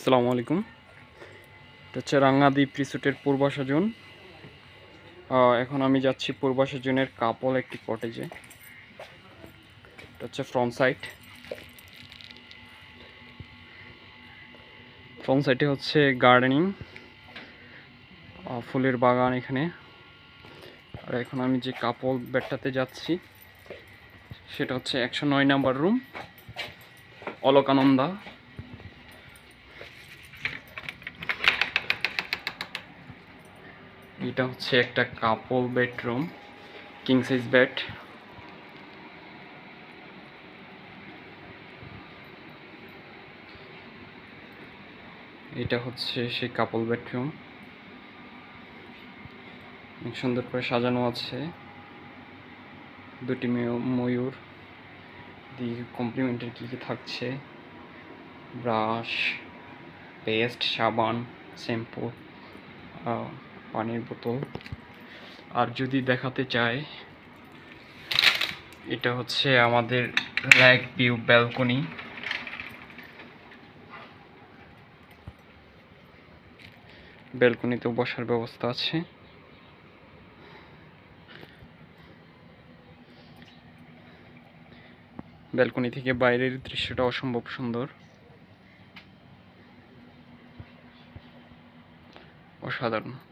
আসসালামু আলাইকুম এটা হচ্ছে রাঙ্গাদ্বীপ রিসোর্টের পূর্বাশা জোন এখন আমি যাচ্ছি পূর্বাশা জোনের কাপল একটি কটেজে এটা হচ্ছে ফ্রন্ট সাইড ফ্রন্ট সাইডে হচ্ছে গার্ডেনিং ফুলের বাগান এখানে আর এখন আমি যে কাপল বেডটাতে যাচ্ছি সেটা হচ্ছে একশো নয় নাম্বার রুম অলকানন্দা এটা হচ্ছে একটা couple bedroom king size bed এটা হচ্ছে সেই কাপল বেডরুম অনেক সুন্দর করে সাজানো আছে দুটি ময়ূর দিয়ে কমপ্লিমেন্টের কী কী থাকছে ব্রাশ পেস্ট সাবান শ্যাম্পু পানির বোতল আর যদি দেখাতে চাই এটা হচ্ছে আমাদের র‍্যাক ভিউ ব্যালকনি ব্যালকনিতেও বসার ব্যবস্থা আছে ব্যালকনি থেকে বাইরের দৃশ্যটা অসম্ভব সুন্দর অসাধারণ